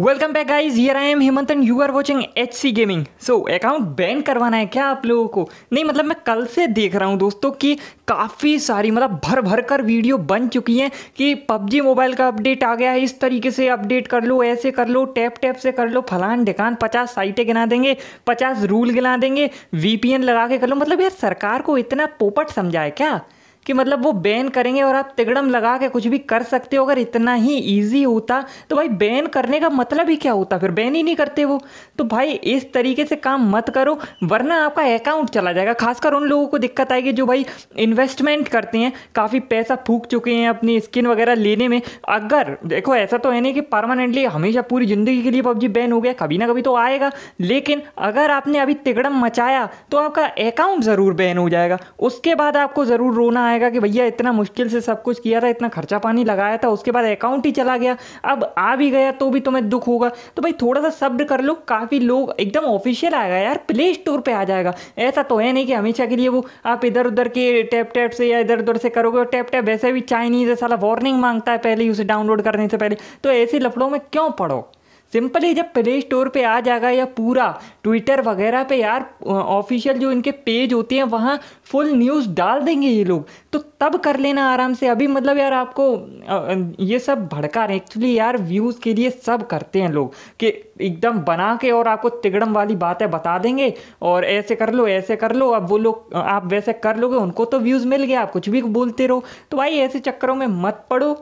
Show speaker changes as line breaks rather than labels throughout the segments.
welcome back guys यर I am Hemant and you are watching H C gaming so account ban करवाना है क्या आप लोगों को नहीं मतलब मैं कल से देख रहा हूँ दोस्तों कि काफ़ी सारी मतलब भर भर कर वीडियो बन चुकी हैं कि पबजी मोबाइल का अपडेट आ गया है इस तरीके से अपडेट कर लो ऐसे कर लो टैप टैप से कर लो फलान ढिकान पचास साइटें गिना देंगे पचास रूल गिना देंगे वीपीएन लगा के कर लो मतलब यार सरकार को इतना पोपट समझाए क्या कि मतलब वो बैन करेंगे और आप तिगड़म लगा के कुछ भी कर सकते हो अगर इतना ही ईजी होता तो भाई बैन करने का मतलब ही क्या होता फिर बैन ही नहीं करते वो तो भाई इस तरीके से काम मत करो वरना आपका अकाउंट चला जाएगा खासकर उन लोगों को दिक्कत आएगी जो भाई इन्वेस्टमेंट करते हैं काफ़ी पैसा फूक चुके हैं अपनी स्किन वगैरह लेने में अगर देखो ऐसा तो है नहीं कि परमानेंटली हमेशा पूरी ज़िंदगी के लिए पबजी बैन हो गया कभी ना कभी तो आएगा लेकिन अगर आपने अभी तिगड़म मचाया तो आपका अकाउंट ज़रूर बैन हो जाएगा उसके बाद आपको ज़रूर रोना आएगा आएगा कि भैया इतना मुश्किल से सब कुछ किया था इतना खर्चा पानी लगाया था उसके बाद अकाउंट ही चला गया अब आ भी गया तो भी तुम्हें दुख होगा तो भाई थोड़ा सा सब्र कर लो काफ़ी लोग एकदम ऑफिशियल आएगा यार प्ले स्टोर पर आ जाएगा ऐसा तो है नहीं कि हमेशा के लिए वो आप इधर उधर के टैप टैप से या इधर उधर से करोगे और टैप टैप वैसे भी चाइनीज़ है साला वार्निंग मांगता है पहले ही उसे डाउनलोड करने से पहले तो ऐसे लफड़ों में क्यों पढ़ो सिंपली जब प्ले स्टोर पे आ जाएगा या पूरा ट्विटर वगैरह पे यार ऑफिशियल जो इनके पेज होते हैं वहाँ फुल न्यूज़ डाल देंगे ये लोग तो तब कर लेना आराम से अभी मतलब यार आपको ये सब भड़का रहे एक्चुअली यार व्यूज़ के लिए सब करते हैं लोग कि एकदम बना के और आपको तिगड़म वाली बातें बता देंगे और ऐसे कर लो ऐसे कर लो अब वो लोग आप वैसे कर लोगे उनको तो व्यूज़ मिल गया आप कुछ भी बोलते रहो तो भाई ऐसे चक्करों में मत पड़ो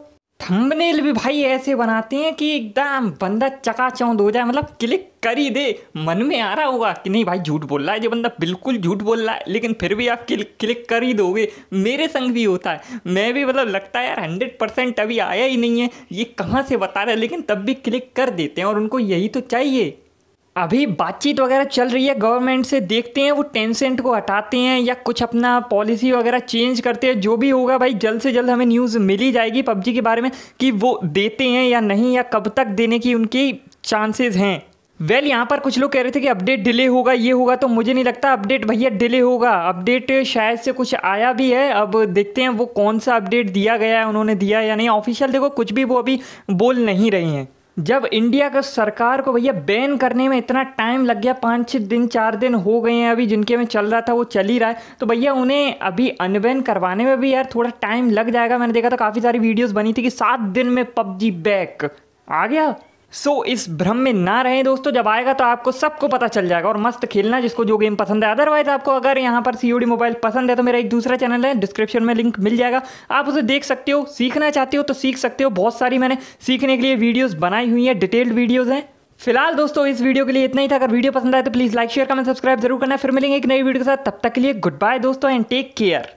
थंबनेल भी भाई ऐसे बनाते हैं कि एकदम बंदा चकाचौंध हो जाए मतलब क्लिक कर ही दे मन में आ रहा होगा कि नहीं भाई झूठ बोल रहा है ये बंदा बिल्कुल झूठ बोल रहा है लेकिन फिर भी आप क्लिक क्लिक कर ही दोगे मेरे संग भी होता है मैं भी मतलब लगता है यार हंड्रेड परसेंट अभी आया ही नहीं है ये कहाँ से बता रहा है लेकिन तब भी क्लिक कर देते हैं और उनको यही तो चाहिए अभी बातचीत वगैरह चल रही है गवर्नमेंट से देखते हैं वो टेंसेंट को हटाते हैं या कुछ अपना पॉलिसी वगैरह चेंज करते हैं जो भी होगा भाई जल्द से जल्द हमें न्यूज़ मिली जाएगी पबजी के बारे में कि वो देते हैं या नहीं या कब तक देने की उनकी चांसेस हैं वेल well, यहाँ पर कुछ लोग कह रहे थे कि अपडेट डिले होगा ये होगा तो मुझे नहीं लगता अपडेट भैया डिले होगा अपडेट शायद से कुछ आया भी है अब देखते हैं वो कौन सा अपडेट दिया गया है उन्होंने दिया या नहीं ऑफिशियल देखो कुछ भी वो अभी बोल नहीं रहे हैं जब इंडिया का सरकार को भैया बैन करने में इतना टाइम लग गया पाँच छः दिन चार दिन हो गए हैं अभी जिनके में चल रहा था वो चल ही रहा है तो भैया उन्हें अभी अनबैन करवाने में भी यार थोड़ा टाइम लग जाएगा मैंने देखा था काफ़ी सारी वीडियोस बनी थी कि सात दिन में पबजी बैक आ गया सो so, इस भ्रम में ना रहें दोस्तों जब आएगा तो आपको सबको पता चल जाएगा और मस्त खेलना जिसको जो गेम पसंद है अदरवाइज आपको अगर यहाँ पर सी मोबाइल पसंद है तो मेरा एक दूसरा चैनल है डिस्क्रिप्शन में लिंक मिल जाएगा आप उसे देख सकते हो सीखना चाहते हो तो सीख सकते हो बहुत सारी मैंने सीखने के लिए वीडियोज़ बनाई हुई हैं डिटेल्ड वीडियोज़ हैं फिलहाल दोस्तों इस वीडियो के लिए इतना ही था अगर वीडियो पसंद आए तो please like share comment subscribe जरूर करना फिर मिलेंगे एक नई वीडियो के साथ तब तक के लिए गुड बाय दोस्तों एंड टेक केयर